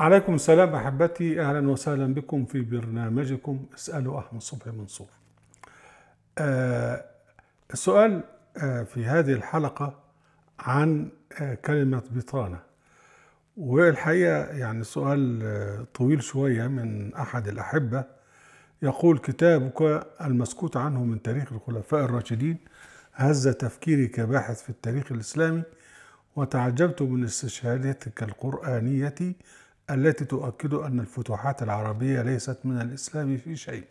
عليكم السلام أحبتي أهلا وسهلا بكم في برنامجكم اسألوا أحمد صبحي منصور آه السؤال آه في هذه الحلقة عن آه كلمة بطانة والحقيقة يعني سؤال آه، طويل شوية من أحد الأحبة يقول كتابك المسكوت عنه من تاريخ الخلفاء الراشدين هز تفكيري كباحث في التاريخ الإسلامي وتعجبت من استشهاداتك القرآنية التي تؤكد أن الفتوحات العربية ليست من الإسلام في شيء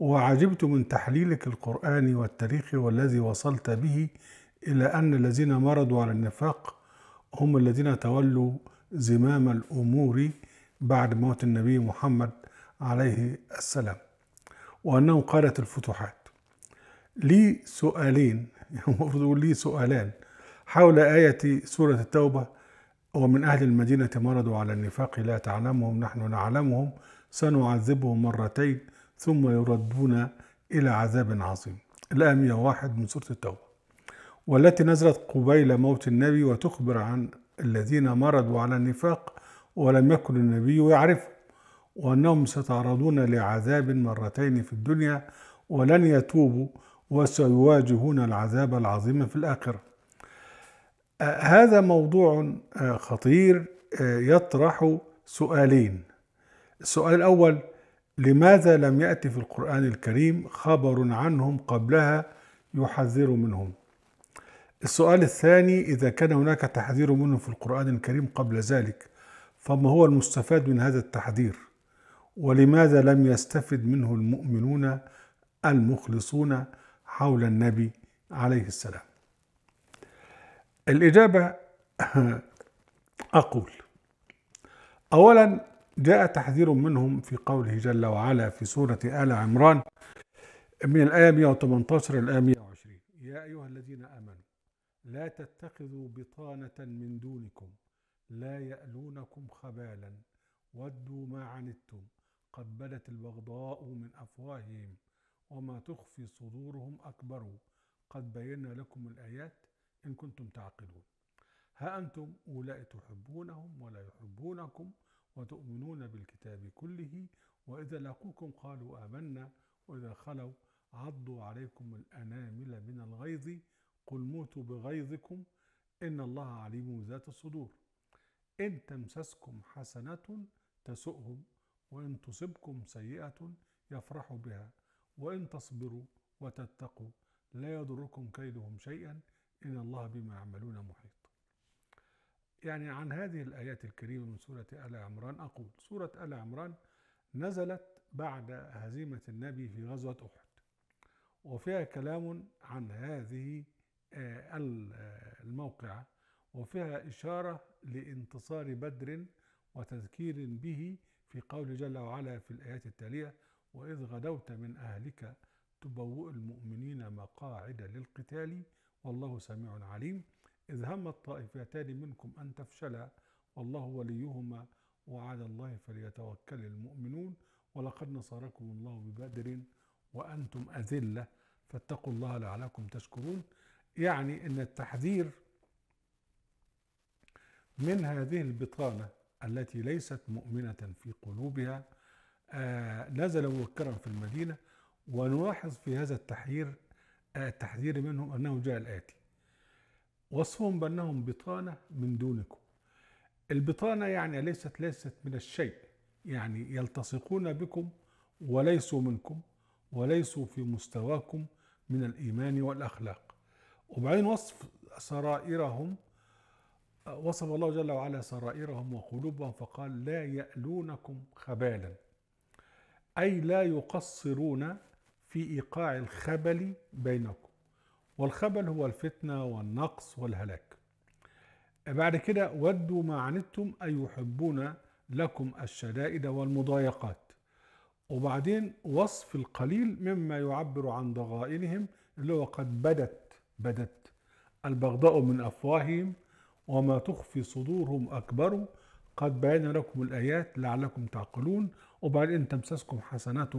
وعجبت من تحليلك القرآني والتاريخي والذي وصلت به إلى أن الذين مرضوا على النفاق هم الذين تولوا زمام الأمور بعد موت النبي محمد عليه السلام وأنه قالت الفتوحات لي سؤالين المفروض يعني لي سؤالان حول آية سورة التوبة ومن أهل المدينة مرضوا على النفاق لا تعلمهم نحن نعلمهم سنعذبهم مرتين ثم يردون إلى عذاب عظيم الآية 101 من سورة التوبة والتي نزلت قبيل موت النبي وتخبر عن الذين مرضوا على النفاق ولم يكن النبي يعرفهم وأنهم ستعرضون لعذاب مرتين في الدنيا ولن يتوبوا وسيواجهون العذاب العظيم في الآخرة هذا موضوع آه، خطير آه، يطرح سؤالين السؤال الأول لماذا لم يأتي في القرآن الكريم خبر عنهم قبلها يحذر منهم السؤال الثاني إذا كان هناك تحذير منهم في القرآن الكريم قبل ذلك فما هو المستفاد من هذا التحذير ولماذا لم يستفد منه المؤمنون المخلصون حول النبي عليه السلام الإجابة أقول أولا جاء تحذير منهم في قوله جل وعلا في سورة آل عمران من الآية 118 إلى الآية 120 يا أيها الذين آمنوا لا تتخذوا بطانة من دونكم لا يألونكم خبالا ودوا ما عنتم قد بدت البغضاء من أفواههم وما تخفي صدورهم أكبر قد بينا لكم الآيات إن كنتم تعقلون ها أنتم أولئك تحبونهم ولا يحبونكم وتؤمنون بالكتاب كله وإذا لقوكم قالوا آمنا وإذا خلوا عضوا عليكم الأنامل من الغيظ قل موتوا بغيظكم إن الله عليم ذات الصدور إن تمسسكم حسنة تسؤهم وإن تصبكم سيئة يفرحوا بها وإن تصبروا وتتقوا لا يضركم كيدهم شيئا إن الله بما يعملون محيط يعني عن هذه الآيات الكريمة من سورة آل عمران أقول سورة آل عمران نزلت بعد هزيمة النبي في غزوة أحد وفيها كلام عن هذه آه، آه، الموقعة وفيها إشارة لانتصار بدر وتذكير به في قول جل وعلا في الآيات التالية وإذ غدوت من أهلك تبوء المؤمنين مقاعد للقتال والله سميع عليم إذ هم الطائفتان منكم أن تفشلا والله وليهما وعلى الله فليتوكل المؤمنون ولقد نصركم الله ببدر وأنتم أذلة فاتقوا الله لعلكم تشكرون يعني أن التحذير من هذه البطانة التي ليست مؤمنة في قلوبها آه، نزل مبكرا في المدينة ونلاحظ في هذا التحذير التحذير منهم أنه جاء الآتي وصفهم بأنهم بطانة من دونكم البطانة يعني ليست ليست من الشيء يعني يلتصقون بكم وليسوا منكم وليسوا في مستواكم من الإيمان والأخلاق وبعدين وصف سرائرهم وصف الله جل وعلا سرائرهم وقلوبهم فقال لا يألونكم خبالا أي لا يقصرون في ايقاع الخبل بينكم والخبل هو الفتنه والنقص والهلاك بعد كده ودوا ما عنتم اي يحبون لكم الشدائد والمضايقات وبعدين وصف القليل مما يعبر عن ضغائنهم اللي هو قد بدت بدت البغضاء من افواههم وما تخفي صدورهم اكبر قد بينا لكم الايات لعلكم تعقلون وبعدين تمسسكم حسنات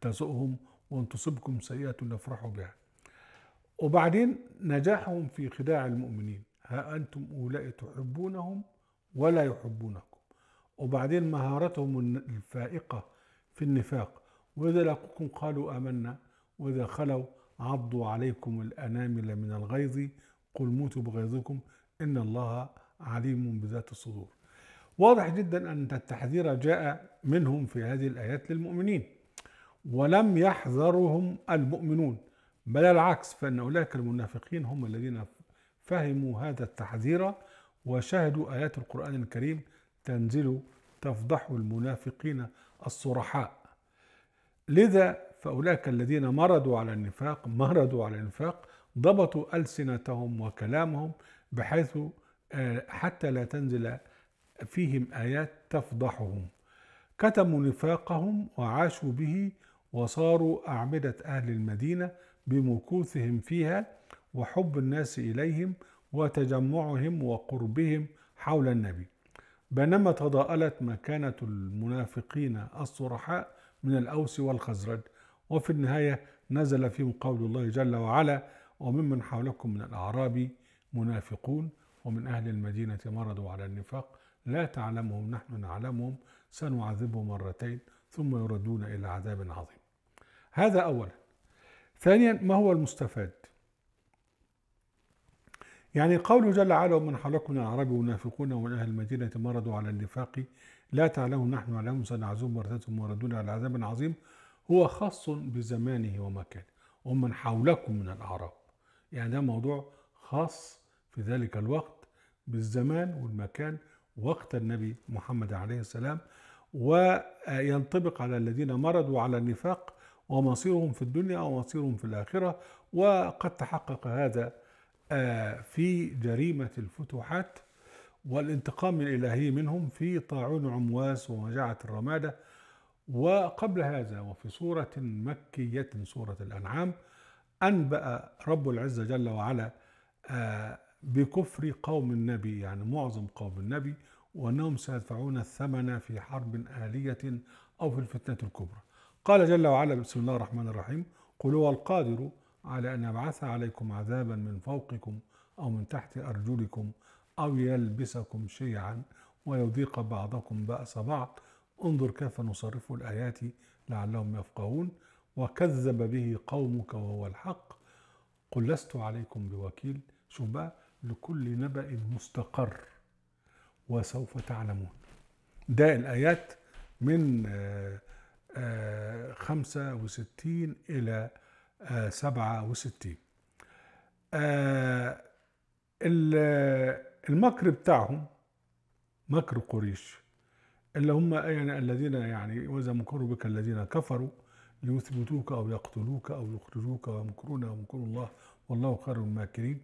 تسؤهم وان تصبكم سيئه لافرحوا بها وبعدين نجاحهم في خداع المؤمنين ها انتم اولئك تحبونهم ولا يحبونكم وبعدين مهارتهم الفائقه في النفاق واذا لقوكم قالوا امنا واذا خلوا عضوا عليكم الانامل من الغيظ قل موتوا بغيظكم ان الله عليم بذات الصدور واضح جدا ان التحذير جاء منهم في هذه الايات للمؤمنين ولم يحذرهم المؤمنون بل العكس فإن أولئك المنافقين هم الذين فهموا هذا التحذير وشاهدوا آيات القرآن الكريم تنزل تفضح المنافقين الصرحاء لذا فأولئك الذين مرضوا على النفاق مرضوا على النفاق ضبطوا ألسنتهم وكلامهم بحيث آه، حتى لا تنزل فيهم آيات تفضحهم كتموا نفاقهم وعاشوا به وصاروا أعمدة أهل المدينة بمكوثهم فيها وحب الناس إليهم وتجمعهم وقربهم حول النبي بينما تضاءلت مكانة المنافقين الصرحاء من الأوس والخزرج وفي النهاية نزل فيهم قول الله جل وعلا وممن حولكم من الأعراب منافقون ومن أهل المدينة مرضوا على النفاق لا تعلمهم نحن نعلمهم سنعذبهم مرتين ثم يردون إلى عذاب عظيم هذا أولا ثانيا ما هو المستفاد يعني قوله جل وعلا ومن حولكم من العرب والمنافقون ومن أهل المدينة مرضوا على النفاق لا تعلمهم نحن نعلمهم سنعزوهم ورثتهم وردون على عذاب عظيم هو خاص بزمانه ومكانه ومن حولكم من الأعراب يعني ده موضوع خاص في ذلك الوقت بالزمان والمكان وقت النبي محمد عليه السلام وينطبق على الذين مرضوا على النفاق ومصيرهم في الدنيا ومصيرهم في الآخرة وقد تحقق هذا آه، في جريمة الفتوحات والانتقام الإلهي منهم في طاعون عمواس ومجاعة الرمادة وقبل هذا وفي سورة مكية سورة الأنعام أنبأ رب العزة جل وعلا آه، بكفر قوم النبي يعني معظم قوم النبي وأنهم سيدفعون الثمن في حرب آلية أو في الفتنة الكبرى قال جل وعلا بسم الله الرحمن الرحيم قل هو القادر على أن يبعث عليكم عذابا من فوقكم أو من تحت أرجلكم أو يلبسكم شيعا ويذيق بعضكم بأس بعض انظر كيف نصرف الآيات لعلهم يفقهون وكذب به قومك وهو الحق قل لست عليكم بوكيل شوف بقى لكل نبأ مستقر وسوف تعلمون ده الآيات من آه 65 إلى 67 آه، آه، المكر بتاعهم مكر قريش اللي هم يعني الذين يعني وإذا مكروا بك الذين كفروا ليثبتوك أو يقتلوك أو يخرجوك ويمكرون ويمكر الله والله خير الماكرين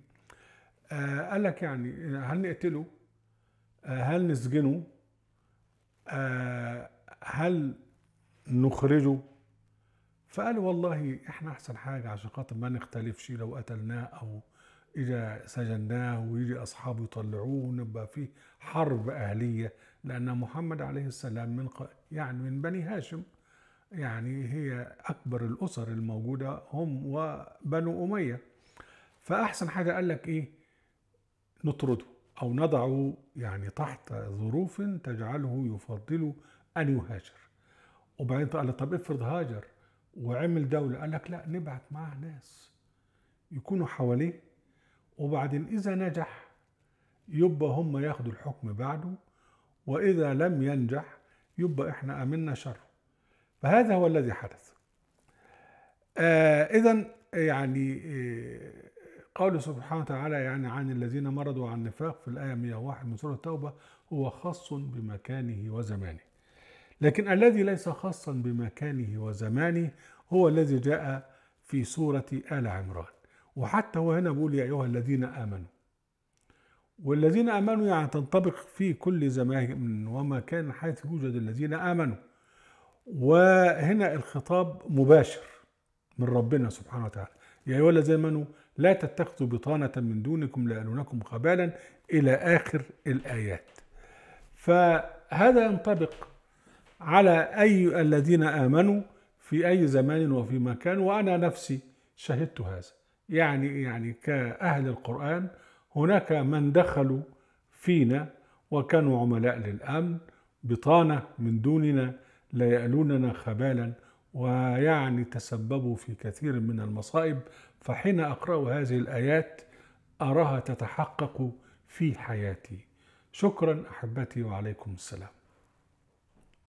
آه، قال لك يعني هل نقتله هل نسجنه هل نخرجه فقال والله احنا احسن حاجه عشان خاطر ما نختلفش لو قتلناه او اذا سجناه ويجي اصحابه يطلعوه ونبقى فيه حرب اهليه لان محمد عليه السلام من يعني من بني هاشم يعني هي اكبر الاسر الموجوده هم وبنو اميه فاحسن حاجه قال لك ايه نطرده او نضعه يعني تحت ظروف تجعله يفضل ان يهاجر وبعدين قال طب افرض هاجر وعمل دولة قال لك لا نبعت معاه ناس يكونوا حواليه وبعدين إذا نجح يبقى هم ياخدوا الحكم بعده وإذا لم ينجح يبقى إحنا أمنا شره فهذا هو الذي حدث آه إذا يعني آه قوله سبحانه وتعالى يعني عن الذين مرضوا عن النفاق في الآية 101 من سورة التوبة هو خاص بمكانه وزمانه لكن الذي ليس خاصا بمكانه وزمانه هو الذي جاء في سورة آل عمران وحتى هو هنا بقول يا أيها الذين آمنوا والذين آمنوا يعني تنطبق في كل زمان وما كان حيث يوجد الذين آمنوا وهنا الخطاب مباشر من ربنا سبحانه وتعالى يا أيها الذين آمنوا لا تتخذوا بطانة من دونكم لألونكم خبالا إلى آخر الآيات فهذا ينطبق على أي الذين آمنوا في أي زمان وفي مكان وأنا نفسي شهدت هذا يعني يعني كأهل القرآن هناك من دخلوا فينا وكانوا عملاء للأمن بطانة من دوننا لا يألوننا خبالا ويعني تسببوا في كثير من المصائب فحين أقرأ هذه الآيات أراها تتحقق في حياتي شكرا أحبتي وعليكم السلام